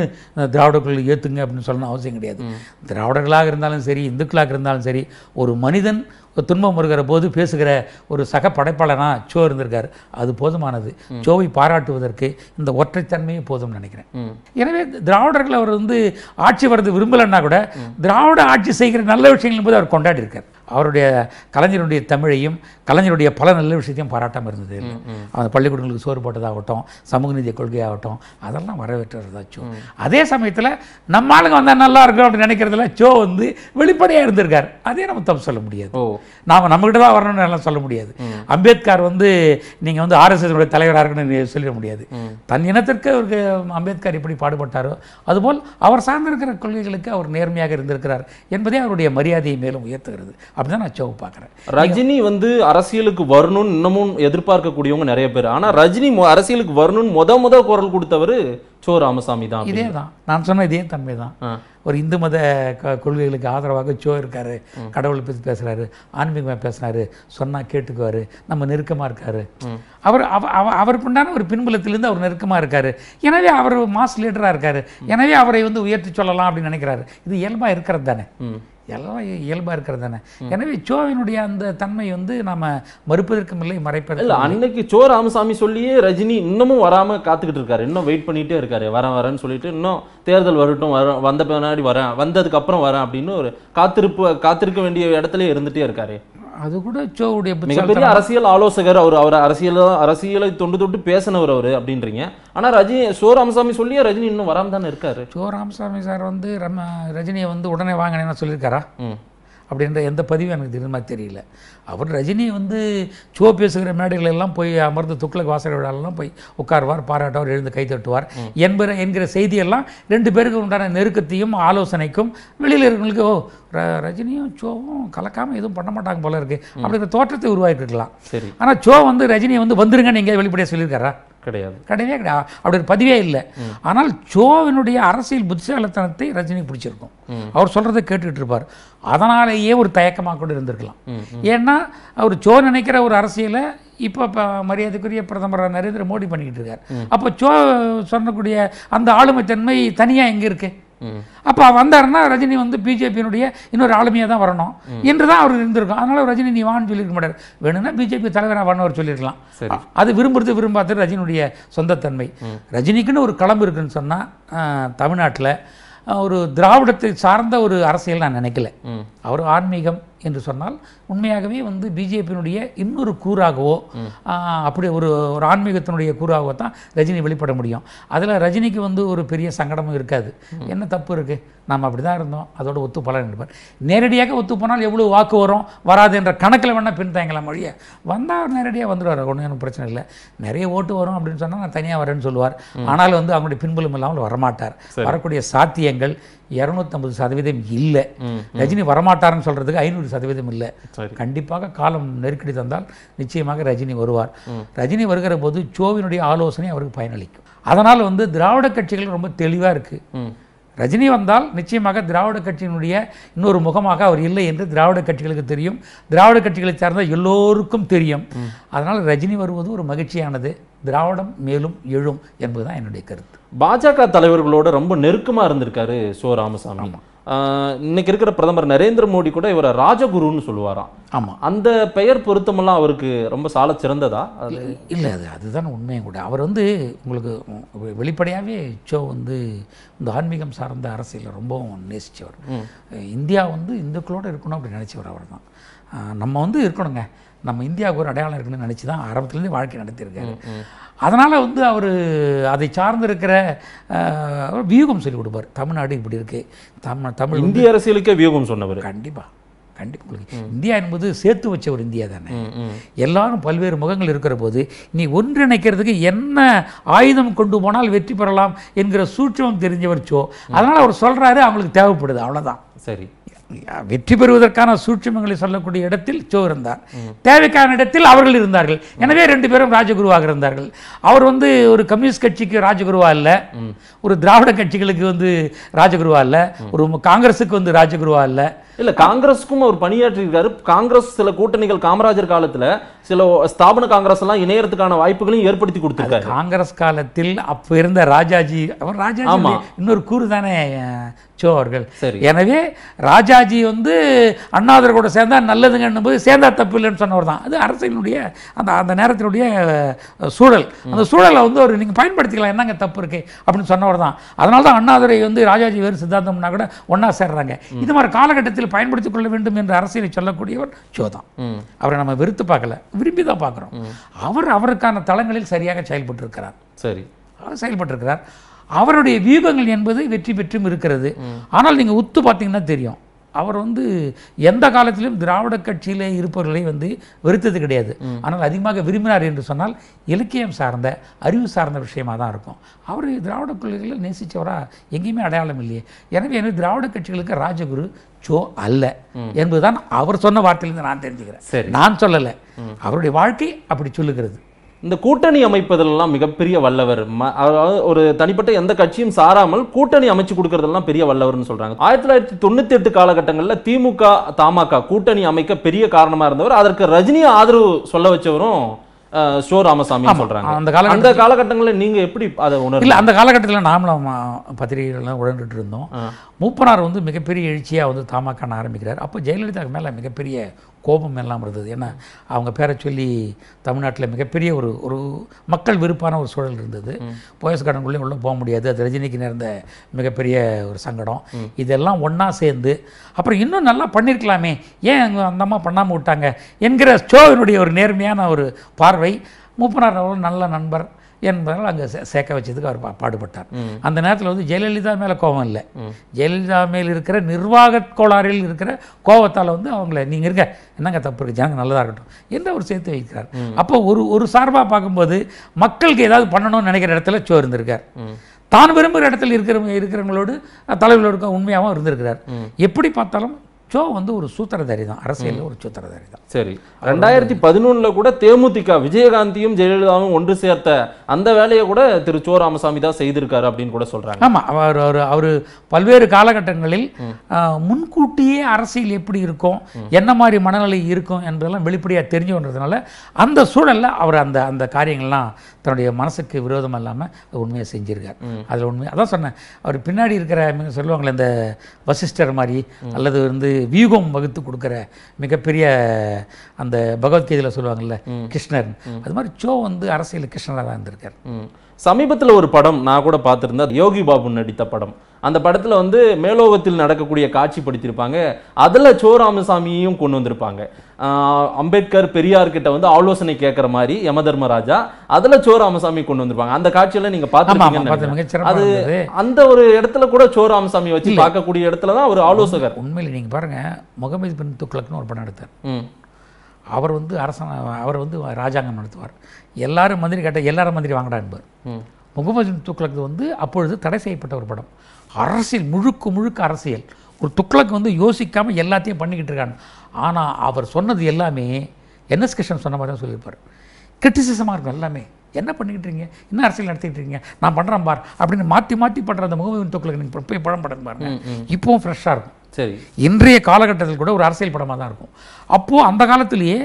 திராவிட கொள்கை ஏற்றுங்க அப்படின்னு சொல்லணும் அவசியம் கிடையாது திராவிடர்களாக இருந்தாலும் சரி இந்துக்களாக இருந்தாலும் சரி ஒரு மனிதன் இப்போ துன்பம் வருகிற போது பேசுகிற ஒரு சக படைப்பாளனாக சோ இருந்திருக்காரு அது போதுமானது சோவை பாராட்டுவதற்கு இந்த ஒற்றைத்தன்மையே போதும்னு நினைக்கிறேன் எனவே திராவிடர்கள் அவர் வந்து ஆட்சி வர்றது விரும்பலைன்னா கூட திராவிட ஆட்சி செய்கிற நல்ல விஷயங்கள் போது அவர் கொண்டாடி இருக்கார் அவருடைய கலைஞருடைய தமிழையும் கலைஞருடைய பல நல்ல விஷயத்தையும் பாராட்டாமல் இருந்தது அந்த பள்ளிக்கூடங்களுக்கு சோறு போட்டதாகட்டும் சமூக நீதி கொள்கையாகட்டும் அதெல்லாம் வரவேற்றதாச்சும் அதே சமயத்தில் நம்மளுக்கு ஆளுங்க வந்தால் நல்லா இருக்கும் அப்படின்னு நினைக்கிறதுல ஜோ வந்து வெளிப்படையாக இருந்திருக்கார் அதே நம்ம தப்பு சொல்ல முடியாது நாம் நம்மகிட்ட தான் வரணும்னு எல்லாம் சொல்ல முடியாது அம்பேத்கர் வந்து நீங்கள் வந்து ஆர்எஸ்எஸ் தலைவராக இருக்குன்னு சொல்லிட முடியாது தன் இனத்திற்கு அவருக்கு அம்பேத்கர் எப்படி பாடுபட்டாரோ அதுபோல் அவர் சார்ந்திருக்கிற கொள்கைகளுக்கு அவர் நேர்மையாக இருந்திருக்கிறார் என்பதே அவருடைய மரியாதையை மேலும் உயர்த்துகிறது அப்படிதான் நான் சோவு பார்க்குறேன் ரஜினி வந்து அரசியலுக்கு வரணும்னு இன்னமும் எதிர்பார்க்கக்கூடியவங்க நிறைய பேர் ஆனால் ரஜினி அரசியலுக்கு வரணும்னு முத முத குரல் கொடுத்தவர் சோ ராமசாமி தான் இதே தான் நான் சொன்ன இதே தன்மை தான் ஒரு இந்து மத கொள்கைகளுக்கு ஆதரவாக சோ இருக்காரு கடவுளை பற்றி பேசுகிறாரு ஆன்மீகமாக பேசினாரு சொன்னால் கேட்டுக்குவார் நம்ம நெருக்கமாக இருக்காரு அவர் அவருக்கு உண்டான ஒரு பின்புலத்திலேருந்து அவர் நெருக்கமாக இருக்காரு எனவே அவர் மாஸ் லீடராக இருக்காரு எனவே அவரை வந்து உயர்த்தி சொல்லலாம் அப்படின்னு நினைக்கிறாரு இது இயல்பாக இருக்கிறது தானே எல்லாம் இயல்பா இருக்கிறது தானே எனவே சோவினுடைய அந்த தன்மை வந்து நாம மறுப்பதற்கும் இல்லை மறைப்பது இல்லை அன்னைக்கு சோ ராமசாமி சொல்லியே ரஜினி இன்னமும் வராம காத்துக்கிட்டு இருக்காரு இன்னும் வெயிட் பண்ணிட்டே இருக்காரு வரேன் வரேன்னு சொல்லிட்டு இன்னும் தேர்தல் வரட்டும் வர வந்த பின்னாடி வரேன் வந்ததுக்கப்புறம் வரேன் அப்படின்னு ஒரு காத்திருப்பு காத்திருக்க வேண்டிய இடத்துல இருந்துட்டே இருக்காரு அது கூட சோவுடைய மிகப்பெரிய அரசியல் ஆலோசகர் அவர் அவர் அரசியல் அரசியலை தொண்டு தொட்டு பேசினவர் அவர் அப்படின்றீங்க ஆனால் ரஜினி சோ ராமசாமி சொல்லி ரஜினி இன்னும் வராமல் தானே இருக்காரு சோ ராமசாமி சார் வந்து ரம ரஜினியை வந்து உடனே வாங்கினேன்னு சொல்லியிருக்காரா அப்படின்ற எந்த பதிவும் எனக்கு தெரியுமா தெரியல அவர் ரஜினி வந்து சோ பேசுகிற மேடைகள் எல்லாம் போய் அமர்ந்து துக்ளக் வாசக விழாலெல்லாம் போய் உட்காருவார் பாராட்டுவார் எழுந்து கை தட்டுவார் என்பது என்கிற செய்தியெல்லாம் ரெண்டு பேருக்கு உண்டான நெருக்கத்தையும் ஆலோசனைக்கும் வெளியில் இருக்கிறவங்களுக்கு ஓ ர ரஜினியும் சோவும் கலக்காமல் எதுவும் பண்ண மாட்டாங்க போல இருக்குது அப்படிங்கிற தோற்றத்தை உருவாக்கிருக்கலாம் சரி ஆனால் சோ வந்து ரஜினியை வந்து வந்துருங்க நீங்கள் வெளிப்படையாக சொல்லியிருக்காரா கிடையாது கிடையவே கிடையாது அப்படி ஒரு பதிவே இல்லை ஆனால் ஜோவினுடைய அரசியல் புத்திசாலித்தனத்தை ரஜினி பிடிச்சிருக்கும் அவர் சொல்கிறத கேட்டுக்கிட்டு இருப்பார் அதனாலேயே ஒரு தயக்கமாக கூட இருந்திருக்கலாம் ஏன்னா அவர் ஜோ நினைக்கிற ஒரு அரசியலை இப்போ மரியாதைக்குரிய பிரதமர் நரேந்திர மோடி பண்ணிக்கிட்டு இருக்கார் அப்போ சோ சொல்லக்கூடிய அந்த ஆளுமை தன்மை தனியாக எங்கே இருக்குது அப்போ வந்தாருன்னா ரஜினி வந்து பிஜேபியினுடைய இன்னொரு ஆளுமையாக தான் வரணும் என்று தான் அவர் இருந்திருக்கும் அதனால ரஜினி நீ வான்னு சொல்லியிருக்க மாட்டார் வேணும்னா பிஜேபி தலைவராக வரணும் அவர் சொல்லியிருக்கலாம் அது விரும்புறது விரும்பாது ரஜினியுடைய சொந்தத்தன்மை ரஜினிக்குன்னு ஒரு களம்பு இருக்குன்னு சொன்னால் தமிழ்நாட்டில் ஒரு திராவிடத்தை சார்ந்த ஒரு அரசியல் நான் நினைக்கல அவர் ஆன்மீகம் என்று சொன்னால் உண்மையாகவே வந்து பிஜேபியினுடைய இன்னொரு கூறாகவோ அப்படி ஒரு ஒரு ஆன்மீகத்தினுடைய கூறாகவோ தான் ரஜினி வெளிப்பட முடியும் அதில் ரஜினிக்கு வந்து ஒரு பெரிய சங்கடமும் இருக்காது என்ன தப்பு இருக்குது நாம் அப்படி தான் இருந்தோம் அதோட ஒத்து பலன் எடுப்பார் நேரடியாக ஒத்து போனால் எவ்வளோ வாக்கு வரும் வராது என்ற கணக்கில் வேணால் பின்தாங்கலாம் மொழியை வந்தால் நேரடியாக வந்துடுவார் ஒன்றும் எனக்கு பிரச்சனை இல்லை நிறைய ஓட்டு வரும் அப்படின்னு சொன்னால் நான் தனியாக வரேன்னு சொல்லுவார் ஆனால் வந்து அவங்களுடைய பின்புலம் இல்லாமல் வரமாட்டார் வரக்கூடிய சாத்தியங்கள் இரநூத்தம்பது சதவீதம் இல்லை ரஜினி வரமாட்டார்னு சொல்கிறதுக்கு ஐநூறு சதவீதம் இல்லை கண்டிப்பாக காலம் நெருக்கடி தந்தால் நிச்சயமாக ரஜினி வருவார் ரஜினி வருகிற போது சோவினுடைய ஆலோசனை அவருக்கு பயனளிக்கும் அதனால் வந்து திராவிட கட்சிகள் ரொம்ப தெளிவாக இருக்குது ரஜினி வந்தால் நிச்சயமாக திராவிட கட்சியினுடைய இன்னொரு முகமாக அவர் இல்லை என்று திராவிட கட்சிகளுக்கு தெரியும் திராவிட கட்சிகளை சார்ந்த எல்லோருக்கும் தெரியும் அதனால் ரஜினி வருவது ஒரு மகிழ்ச்சியானது திராவிடம் மேலும் எழும் என்பதுதான் என்னுடைய கருத்து பாஜக தலைவர்களோடு ரொம்ப நெருக்கமாக இருந்திருக்காரு சோ ராமசாமி இன்னைக்கு இருக்கிற பிரதமர் நரேந்திர மோடி கூட இவரை ராஜகுருன்னு சொல்லுவாராம் ஆமாம் அந்த பெயர் பொருத்தமெல்லாம் அவருக்கு ரொம்ப சால சிறந்ததா அது இல்லை அது அதுதான் உண்மையும் கூட அவர் வந்து உங்களுக்கு வெளிப்படையாகவே சோ வந்து இந்த ஆன்மீகம் சார்ந்த அரசியலை ரொம்பவும் நேசித்தவர் இந்தியா வந்து இந்துக்களோடு இருக்கணும் அப்படி நினச்சவர் அவர் தான் நம்ம வந்து இருக்கணுங்க நம்ம இந்தியாவுக்கு ஒரு அடையாளம் இருக்கணும்னு நினச்சி தான் ஆரம்பத்துலேருந்து வாழ்க்கை நடத்தியிருக்காரு அதனால் வந்து அவர் அதை சார்ந்திருக்கிற வியூகம் சொல்லி கொடுப்பார் தமிழ்நாடு இப்படி இருக்கு தமிழ் தமிழ் இந்திய அரசியலுக்கே வியூகம் சொன்னவர் கண்டிப்பாக கண்டிப்பாக இந்தியா என்பது சேர்த்து வச்ச ஒரு இந்தியா தானே எல்லாரும் பல்வேறு முகங்கள் இருக்கிற போது நீ ஒன்றிணைக்கிறதுக்கு என்ன ஆயுதம் கொண்டு போனால் வெற்றி பெறலாம் என்கிற சூட்சம் தெரிஞ்சவர் சோ அதனால் அவர் சொல்கிறாரு அவங்களுக்கு தேவைப்படுது அவ்வளோதான் சரி வெற்றி பெறுவதற்கான சூட்சமங்களை சொல்லக்கூடிய இடத்தில் சோ இருந்தார் தேவைக்கான இடத்தில் அவர்கள் இருந்தார்கள் எனவே ரெண்டு பேரும் ராஜகுருவாக இருந்தார்கள் அவர் வந்து ஒரு கம்யூனிஸ்ட் கட்சிக்கு ராஜகுருவா இல்லை ஒரு திராவிட கட்சிகளுக்கு வந்து ராஜகுருவா இல்லை ஒரு காங்கிரஸுக்கு வந்து ராஜகுருவா இல்லை இல்ல காங்கிரஸுக்கும் அவர் பணியாற்றியிருக்காரு காங்கிரஸ் சில கூட்டணிகள் காமராஜர் காலத்துல சில ஸ்தாபன காங்கிரஸ் எல்லாம் இணையறதுக்கான வாய்ப்புகளையும் ஏற்படுத்தி கொடுத்திருக்காரு காங்கிரஸ் காலத்தில் அப்ப இருந்த ராஜாஜி அவர் ராஜாஜி இன்னொரு கூறு தானே சோ அவர்கள் எனவே ராஜாஜி வந்து அண்ணாதர் கூட சேர்ந்தா நல்லதுங்கன்னு போது சேர்ந்தா தப்பு இல்லைன்னு சொன்னவர் தான் அது அரசியலுடைய அந்த அந்த நேரத்தினுடைய சூழல் அந்த சூழலை வந்து ஒரு நீங்கள் பயன்படுத்திக்கலாம் என்னங்க தப்பு இருக்கு அப்படின்னு சொன்னவர் தான் அதனால தான் அண்ணாதுரை வந்து ராஜாஜி வேறு சித்தாந்தம்னா கூட ஒன்றா சேர்றாங்க இது மாதிரி காலகட்டத்தில் பயன்படுத்திக் கொள்ள வேண்டும் என்று அரசியலை சொல்லக்கூடியவர் ஷோ தான் அவரை நம்ம வெறுத்து பார்க்கல விரும்பி தான் பார்க்குறோம் அவர் அவருக்கான தளங்களில் சரியாக செயல்பட்டு இருக்கிறார் சரி அவர் செயல்பட்டு இருக்கிறார் அவருடைய வியூகங்கள் என்பது வெற்றி பெற்றும் இருக்கிறது ஆனால் நீங்கள் உத்து பார்த்தீங்கன்னா தெரியும் அவர் வந்து எந்த காலத்திலும் திராவிட கட்சியிலே இருப்பவர்களை வந்து வெறுத்தது கிடையாது ஆனால் அதிகமாக விரும்பினார் என்று சொன்னால் இலக்கியம் சார்ந்த அறிவு சார்ந்த விஷயமாக தான் இருக்கும் அவர் திராவிட கொள்கைகளை நேசித்தவராக எங்கேயுமே அடையாளம் இல்லையே எனவே எனக்கு திராவிட கட்சிகளுக்கு ராஜகுரு சோ அல்ல என்பதுதான் அவர் சொன்ன வார்த்தையிலிருந்து நான் தெரிஞ்சுக்கிறேன் நான் சொல்லலை அவருடைய வாழ்க்கை அப்படி சொல்லுகிறது இந்த கூட்டணி அமைப்பதிலெல்லாம் மிகப்பெரிய வல்லவர் அதாவது ஒரு தனிப்பட்ட எந்த கட்சியும் சாராமல் கூட்டணி அமைச்சு கொடுக்கறதெல்லாம் பெரிய வல்லவர்னு சொல்றாங்க ஆயிரத்தி தொள்ளாயிரத்தி தொண்ணூத்தி எட்டு காலகட்டங்களில் திமுக தமாக கூட்டணி அமைக்க பெரிய காரணமா இருந்தவர் அதற்கு ரஜினி ஆதரவு சொல்ல வச்சவரும் ஷோ ராமசாமி சொல்றாங்க அந்த கால அந்த காலகட்டங்களில் நீங்க எப்படி அதை உணர் இல்லை அந்த காலகட்டத்தில் நாமளும் பத்திரிகைகள்லாம் உழந்துட்டு இருந்தோம் மூப்பனார் வந்து மிகப்பெரிய எழுச்சியாக வந்து தமாக ஆரம்பிக்கிறார் அப்போ ஜெயலலிதாவுக்கு மேலே மிகப்பெரிய கோபம் எல்லாம் இருந்தது ஏன்னா அவங்க பேரை சொல்லி தமிழ்நாட்டில் மிகப்பெரிய ஒரு ஒரு மக்கள் விருப்பான ஒரு சூழல் இருந்தது போயஸ் கார்டனுக்குள்ளே உள்ளே போக முடியாது அது ரஜினிக்கு நேர்ந்த மிகப்பெரிய ஒரு சங்கடம் இதெல்லாம் ஒன்றா சேர்ந்து அப்புறம் இன்னும் நல்லா பண்ணியிருக்கலாமே ஏன் அந்த அம்மா பண்ணாமல் விட்டாங்க என்கிற ஸ்டோவினுடைய ஒரு நேர்மையான ஒரு பார்வை மூப்பனார் நல்ல நண்பர் என்பதனால் அங்கே சேர்க்க வச்சதுக்கு அவர் பாடுபட்டார் அந்த நேரத்தில் வந்து ஜெயலலிதா மேலே கோபம் இல்லை ஜெயலலிதா மேல் இருக்கிற நிர்வாக கோளாறில் இருக்கிற கோபத்தால் வந்து அவங்கள நீங்கள் இருக்க என்னங்க தப்பு இருக்குது ஜனங்க நல்லதாக இருக்கட்டும் என்று அவர் சேர்த்து வைக்கிறார் அப்போ ஒரு ஒரு சார்பாக பார்க்கும்போது மக்களுக்கு ஏதாவது பண்ணணும்னு நினைக்கிற இடத்துல சோ இருந்திருக்கார் தான் விரும்புகிற இடத்துல இருக்கிற இருக்கிறவங்களோடு தலைவர்களோடு உண்மையாகவும் இருந்திருக்கிறார் எப்படி பார்த்தாலும் ஜோ வந்து ஒரு சூத்திரதாரி தான் அரசியலில் ஒரு சூத்திரதாரி தான் சரி ரெண்டாயிரத்தி பதினொன்னுல கூட தேமுதிக விஜயகாந்தியும் ஜெயலலிதாவும் ஒன்று சேர்த்த அந்த வேலையை கூட திரு சோ ராமசாமி தான் செய்திருக்காரு அப்படின்னு கூட சொல்கிறாங்க ஆமாம் அவர் அவர் அவர் பல்வேறு காலகட்டங்களில் முன்கூட்டியே அரசியல் எப்படி இருக்கும் என்ன மாதிரி மனநிலை இருக்கும் என்பதெல்லாம் வெளிப்படையாக கொண்டதுனால அந்த சூழலில் அவர் அந்த அந்த காரியங்கள்லாம் தன்னுடைய மனசுக்கு விரோதம் இல்லாமல் உண்மையாக செஞ்சுருக்கார் அதில் உண்மையாக அதான் சொன்னேன் அவர் பின்னாடி இருக்கிற சொல்லுவாங்களே இந்த வசிஷ்டர் மாதிரி அல்லது வந்து வியூகம் வகுத்து கொடுக்குற மிகப்பெரிய அந்த பகவத்கீதையில் சொல்லுவாங்கல்ல கிருஷ்ணர் அது மாதிரி சோ வந்து அரசியல் கிருஷ்ணராக இருந்திருக்கார் சமீபத்தில் ஒரு படம் நான் கூட பார்த்துருந்தேன் யோகி பாபு நடித்த படம் அந்த படத்தில் வந்து மேலோகத்தில் நடக்கக்கூடிய காட்சிப்படுத்தியிருப்பாங்க அதில் சோ ராமசாமியையும் கொண்டு வந்திருப்பாங்க அம்பேத்கர் பெரியார் கிட்ட வந்து ஆலோசனை கேட்கற மாதிரி யமதர்மராஜா அதுல சோ ராமசாமி கொண்டு வந்திருப்பாங்க அந்த காட்சியில நீங்க பாத்து அது அந்த ஒரு இடத்துல கூட சோ ராமசாமி வச்சு பார்க்கக்கூடிய இடத்துல தான் ஒரு ஆலோசகர் உண்மையில் நீங்க பாருங்க முகமது பின் துக்ளக்னு ஒரு படம் எடுத்தார் அவர் வந்து அரசன் அவர் வந்து ராஜாங்கம் நடத்துவார் எல்லாரும் மந்திரி கேட்டால் எல்லாரும் மந்திரி வாங்கடா என்பார் முகமது துக்லக் துக்ளக் வந்து அப்பொழுது தடை செய்யப்பட்ட ஒரு படம் அரசியல் முழுக்க முழுக்க அரசியல் ஒரு துக்ளக் வந்து யோசிக்காமல் எல்லாத்தையும் பண்ணிக்கிட்டு இருக்காங்க ஆனால் அவர் சொன்னது எல்லாமே என்எஸ் கிருஷ்ணன் சொன்ன மாதிரி தான் சொல்லியிருப்பார் கிரிட்டிசிசமாக இருக்கும் எல்லாமே என்ன பண்ணிக்கிட்டு இருக்கீங்க என்ன அரசியல் நடத்திக்கிட்டு இருக்கீங்க நான் பண்ணுறேன் பார் அப்படின்னு மாற்றி மாற்றி பண்ணுற அந்த முகமையின் தொக்கில் நீங்கள் போய் படம் படம் பாருங்க இப்போவும் ஃப்ரெஷ்ஷாக இருக்கும் சரி இன்றைய காலகட்டத்தில் கூட ஒரு அரசியல் படமாக தான் இருக்கும் அப்போது அந்த காலத்திலேயே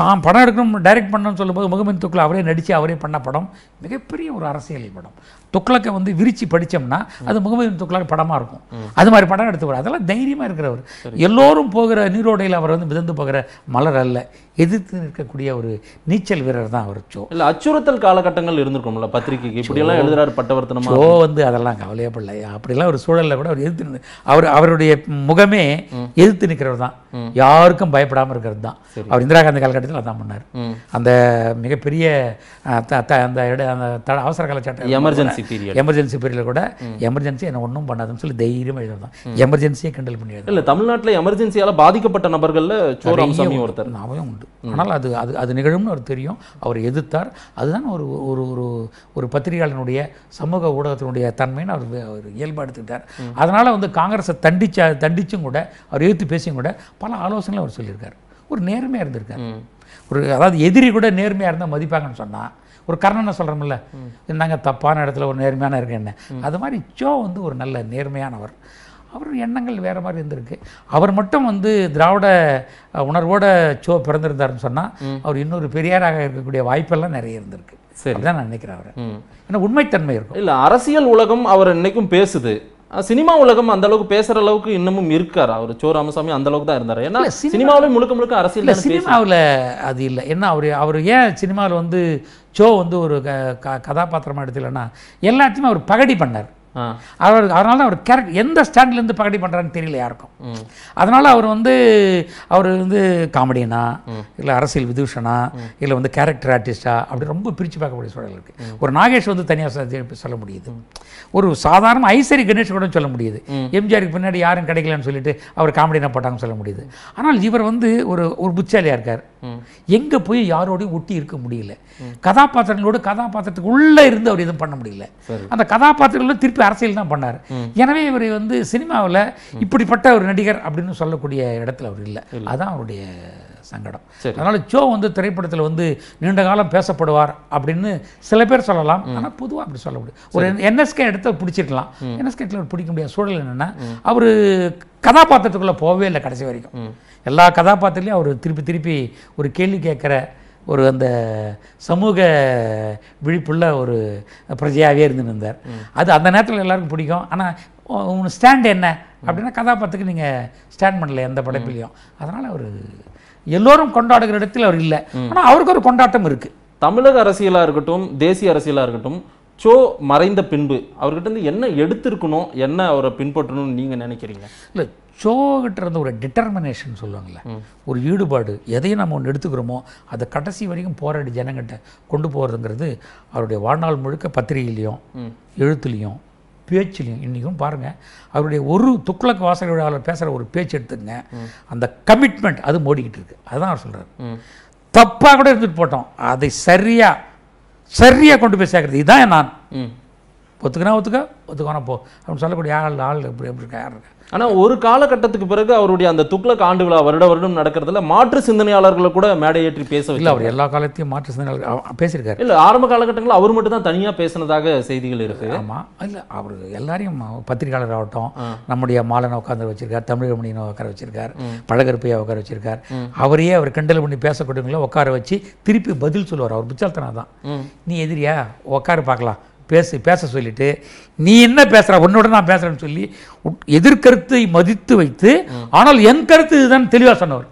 தான் படம் எடுக்கணும் டைரக்ட் பண்ணணும்னு சொல்லும்போது முகமின் துக்ளா அவரே நடித்து அவரே பண்ண படம் மிகப்பெரிய ஒரு அரசியல் படம் துக்ளக்கை வந்து விரித்து படித்தோம்னா அது முகமின் துக்ளா படமாக இருக்கும் அது மாதிரி படம் எடுத்துவார் அதெல்லாம் தைரியமாக இருக்கிறவர் எல்லோரும் போகிற நீரோடையில் அவர் வந்து மிதந்து போகிற மலர் அல்ல எதிர்த்து நிற்கக்கூடிய ஒரு நீச்சல் வீரர் தான் அவர் சோ இல்லை அச்சுறுத்தல் காலகட்டங்கள் இருந்திருக்கும்ல பத்திரிகைக்கு இப்படியெல்லாம் எழுதுறாரு பட்டவர்த்தனம் ஓ வந்து அதெல்லாம் கவலையப்படல அப்படிலாம் ஒரு சூழலில் கூட அவர் எதிர்த்து அவர் அவருடைய முகமே எதிர்த்து நிற்கிறவர் தான் யாருக்கும் பயப்படாமல் இல்லாமல் இருக்கிறது தான் அவர் இந்திரா காந்தி காலகட்டத்தில் அதான் பண்ணார் அந்த மிகப்பெரிய அந்த இட அந்த அவசர கால சட்டம் எமர்ஜென்சி பீரியட் எமர்ஜென்சி பீரியடில் கூட எமர்ஜென்சி என்ன ஒன்றும் பண்ணாதுன்னு சொல்லி தைரியமாக எழுதுறது தான் எமர்ஜென்சியை கிண்டல் பண்ணி இல்லை தமிழ்நாட்டில் எமர்ஜென்சியால் பாதிக்கப்பட்ட நபர்களில் சோராமசாமி ஒருத்தர் நாவையும் உண்டு ஆனால் அது அது அது நிகழும்னு அவர் தெரியும் அவர் எதிர்த்தார் அதுதான் ஒரு ஒரு ஒரு ஒரு பத்திரிகையாளனுடைய சமூக ஊடகத்தினுடைய தன்மைன்னு அவர் இயல்பாக எடுத்துக்கிட்டார் அதனால் வந்து காங்கிரஸை தண்டிச்சா தண்டிச்சும் கூட அவர் எதிர்த்து பேசியும் கூட பல ஆலோசனைகள் அவர் சொல்லியிருக்கார் ஒரு நேர்மையாக இருந்திருக்காரு ஒரு அதாவது எதிரி கூட நேர்மையாக இருந்தால் மதிப்பாங்கன்னு சொன்னால் ஒரு கர்ணனை சொல்கிறோம்ல இருந்தாங்க தப்பான இடத்துல ஒரு நேர்மையான இருக்கு என்ன அது மாதிரி ஜோ வந்து ஒரு நல்ல நேர்மையானவர் அவர் எண்ணங்கள் வேறு மாதிரி இருந்திருக்கு அவர் மட்டும் வந்து திராவிட உணர்வோட சோ பிறந்திருந்தாருன்னு சொன்னால் அவர் இன்னொரு பெரியாராக இருக்கக்கூடிய வாய்ப்பெல்லாம் நிறைய இருந்திருக்கு சரி தான் நான் நினைக்கிறேன் அவர் ஏன்னா உண்மைத்தன்மை இருக்கும் இல்லை அரசியல் உலகம் அவர் இன்னைக்கும் பேசுது சினிமா உலகம் அந்த அளவுக்கு பேசுற அளவுக்கு இன்னமும் இருக்கார் அவர் சோ ராமசாமி அந்த அளவுக்கு தான் இருந்தார் ஏன்னா சினிமாவிலே முழுக்க முழுக்க அரசியல் சினிமாவில் அது இல்லை என்ன அவர் அவர் ஏன் சினிமாவில் வந்து சோ வந்து ஒரு கதாபாத்திரமா எடுத்துலன்னா எல்லாத்தையுமே அவர் பகடி பண்ணார் அவர் அதனால அவர் கேரக்டர் எந்த ஸ்டாண்ட்லேருந்து பகடி பண்ணுறான்னு தெரியல யாருக்கும் அதனால் அவர் வந்து அவர் வந்து காமெடியனா இல்லை அரசியல் விதூஷனா இல்லை வந்து கேரக்டர் ஆர்டிஸ்டா அப்படி ரொம்ப பிரித்து பார்க்கக்கூடிய சூழல் இருக்குது ஒரு நாகேஷ் வந்து தனியாக சொல்ல முடியுது ஒரு சாதாரண ஐசரி கணேஷ் கூட சொல்ல முடியுது எம்ஜிஆருக்கு பின்னாடி யாரும் கிடைக்கலன்னு சொல்லிட்டு அவர் காமெடினா போட்டாங்கன்னு சொல்ல முடியுது ஆனால் இவர் வந்து ஒரு ஒரு புச்சாலியாக இருக்கார் எங்கே போய் யாரோடையும் ஒட்டி இருக்க முடியல கதாபாத்திரங்களோட கதாபாத்திரத்துக்கு உள்ளே இருந்து அவர் எதுவும் பண்ண முடியல அந்த கதாபாத்திரங்களோட திருப்பி அரசியல் தான் பண்ணார் எனவே இவர் வந்து சினிமாவில் இப்படிப்பட்ட ஒரு நடிகர் அப்படின்னு சொல்லக்கூடிய இடத்துல அவர் இல்லை அதுதான் அவருடைய சங்கடம் அதனால ஜோ வந்து திரைப்படத்தில் வந்து நீண்ட காலம் பேசப்படுவார் அப்படின்னு சில பேர் சொல்லலாம் ஆனால் பொதுவாக அப்படி சொல்ல முடியும் ஒரு என்எஸ்கே இடத்துல பிடிச்சிருக்கலாம் என்எஸ்கே இடத்துல பிடிக்க முடியாத சூழல் என்னென்னா அவர் கதாபாத்திரத்துக்குள்ளே போகவே இல்லை கடைசி வரைக்கும் எல்லா கதாபாத்திரத்துலேயும் அவர் திருப்பி திருப்பி ஒரு கேள்வி கேட்குற ஒரு அந்த சமூக விழிப்புள்ள ஒரு பிரஜையாகவே இருந்துருந்தார் இருந்தார் அது அந்த நேரத்தில் எல்லாருக்கும் பிடிக்கும் ஆனால் உன் ஸ்டாண்ட் என்ன அப்படின்னா கதாபாத்திரத்துக்கு நீங்கள் ஸ்டாண்ட் பண்ணல எந்த படைப்புலையும் அதனால் அவர் எல்லோரும் கொண்டாடுகிற இடத்தில் அவர் இல்லை ஆனால் அவருக்கு ஒரு கொண்டாட்டம் இருக்குது தமிழக அரசியலாக இருக்கட்டும் தேசிய அரசியலாக இருக்கட்டும் சோ மறைந்த பின்பு அவர்கிட்ட இருந்து என்ன எடுத்திருக்கணும் என்ன அவரை பின்பற்றணும்னு நீங்கள் நினைக்கிறீங்க இல்லை சோகிட்ட இருந்த ஒரு டிட்டர்மினேஷன் சொல்லுவாங்கள்ல ஒரு ஈடுபாடு எதையும் நம்ம ஒன்று எடுத்துக்கிறோமோ அதை கடைசி வரைக்கும் போராடி ஜனங்கிட்ட கொண்டு போகிறதுங்கிறது அவருடைய வாழ்நாள் முழுக்க பத்திரிகையிலையும் எழுத்துலேயும் பேச்சுலையும் இன்றைக்கும் பாருங்கள் அவருடைய ஒரு துக்ளக் வாசக விழாவில் பேசுகிற ஒரு பேச்சு எடுத்துங்க அந்த கமிட்மெண்ட் அது மோடிக்கிட்டு இருக்குது அதுதான் அவர் சொல்கிறார் தப்பாக கூட எடுத்துகிட்டு போட்டோம் அதை சரியாக சரியாக கொண்டு போய் சேர்க்குறது இதுதான் நான் ஒத்துக்கினா ஒத்துக்க ஒத்துக்கான போ அப்படின்னு சொல்லக்கூடிய ஆள் ஆள் எப்படி எப்படி இருக்க யார் இருக்கா ஆனால் ஒரு காலகட்டத்துக்கு பிறகு அவருடைய அந்த துக்ளக் ஆண்டு விழா வருட வருடம் நடக்கிறதுல மாற்று சிந்தனையாளர்களை கூட மேடையேற்றி பேச இல்லை அவர் எல்லா காலத்தையும் மாற்று சிந்தனையாளர்கள் பேசியிருக்காரு இல்லை ஆரம்ப காலகட்டங்களில் அவர் மட்டும் தான் தனியாக பேசினதாக செய்திகள் இருக்குது ஆமாம் இல்லை அவர் எல்லாரையும் பத்திரிகையாளர் ஆகட்டும் நம்முடைய மாலனை உட்காந்து வச்சிருக்கார் தமிழக மணியனை உட்கார வச்சிருக்கார் பழகருப்பையை உட்கார வச்சிருக்கார் அவரையே அவர் கிண்டல் பண்ணி பேசக்கூடியவங்களை உட்கார வச்சு திருப்பி பதில் சொல்லுவார் அவர் புச்சால்தனா தான் நீ எதிரியா உட்கார பார்க்கலாம் பேசி பேச சொல்லிவிட்டு நீ என்ன பேசுற உன்னோட நான் பேசுகிறேன்னு சொல்லி எதிர்கருத்தை மதித்து வைத்து ஆனால் என் கருத்து இதுதான் தெளிவாக சொன்னவர்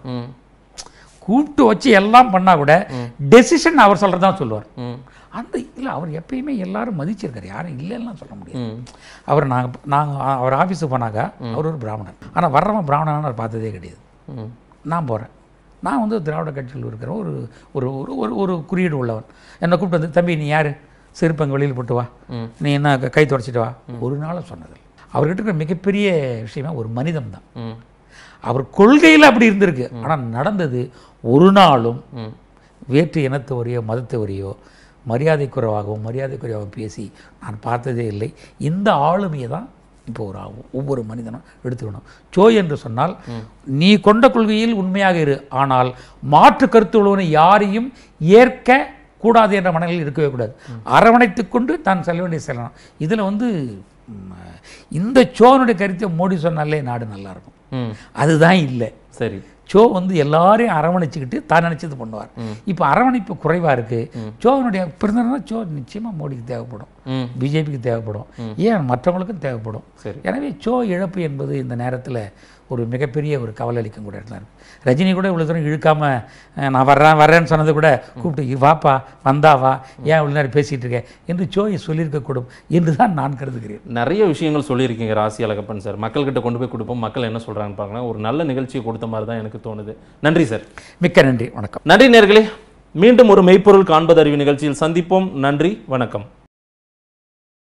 கூப்பிட்டு வச்சு எல்லாம் பண்ணால் கூட டெசிஷன் அவர் சொல்கிறது தான் சொல்லுவார் அந்த இல்லை அவர் எப்பயுமே எல்லாரும் மதிச்சிருக்கார் யாரும் இல்லைன்னா சொல்ல முடியும் அவர் நாங்கள் நாங்கள் அவர் ஆஃபீஸுக்கு போனாக்கா அவர் ஒரு பிராமணர் ஆனால் வர்றவன் அவர் பார்த்ததே கிடையாது நான் போகிறேன் நான் வந்து திராவிட கட்சியில் இருக்கிற ஒரு ஒரு ஒரு ஒரு குறியீடு உள்ளவன் என்னை கூப்பிட்டு வந்து தம்பி நீ யார் சிற்பங்க வெளியில் போட்டு வா நீ என்ன கை தொடச்சிட்டு வா ஒரு நாளும் சொன்னதில்லை அவர்கிட்ட இருக்கிற மிகப்பெரிய விஷயமா ஒரு மனிதம் தான் அவர் கொள்கையில் அப்படி இருந்திருக்கு ஆனால் நடந்தது ஒரு நாளும் வேற்று இனத்தவரையோ மதத்தவரையோ மரியாதை குறைவாகவும் பேசி நான் பார்த்ததே இல்லை இந்த ஆளுமையை தான் இப்போ ஒரு ஒவ்வொரு மனிதனும் எடுத்துக்கணும் சோய் என்று சொன்னால் நீ கொண்ட கொள்கையில் உண்மையாக இரு ஆனால் மாற்று கருத்து உள்ளவனை யாரையும் ஏற்க கூடாது என்ற மனநிலையில் இருக்கவே கூடாது அரவணைத்து கொண்டு தான் செல்ல வேண்டிய செல்லணும் இதில் வந்து இந்த சோனுடைய கருத்தை மோடி சொன்னாலே நாடு நல்லாயிருக்கும் அதுதான் இல்லை சரி சோ வந்து எல்லாரையும் அரவணைச்சிக்கிட்டு தான் நினச்சது பண்ணுவார் இப்போ அரவணைப்பு குறைவாக இருக்குது சோனுடைய பிறந்தனா சோ நிச்சயமாக மோடிக்கு தேவைப்படும் பிஜேபிக்கு தேவைப்படும் ஏன் மற்றவங்களுக்கும் தேவைப்படும் எனவே சோ இழப்பு என்பது இந்த நேரத்தில் ஒரு மிகப்பெரிய ஒரு கவலை அளிக்கும் கூட இருந்தார் ரஜினி கூட இவ்வளோ தூரம் இழுக்காமல் நான் வர்றேன் வர்றேன்னு சொன்னது கூட கூப்பிட்டு வாப்பா வந்தாவா ஏன் இவ்வளோ நேரம் பேசிகிட்டு இருக்கேன் என்று ஜோயை சொல்லியிருக்கக்கூடும் என்று தான் நான் கருதுகிறேன் நிறைய விஷயங்கள் சொல்லியிருக்கீங்க ராசி அழகப்பன் சார் மக்கள்கிட்ட கொண்டு போய் கொடுப்போம் மக்கள் என்ன சொல்கிறாங்கன்னு பார்க்கலாம் ஒரு நல்ல நிகழ்ச்சியை கொடுத்த மாதிரி தான் எனக்கு தோணுது நன்றி சார் மிக்க நன்றி வணக்கம் நன்றி நேர்களே மீண்டும் ஒரு மெய்ப்பொருள் காண்பது அறிவு நிகழ்ச்சியில் சந்திப்போம் நன்றி வணக்கம்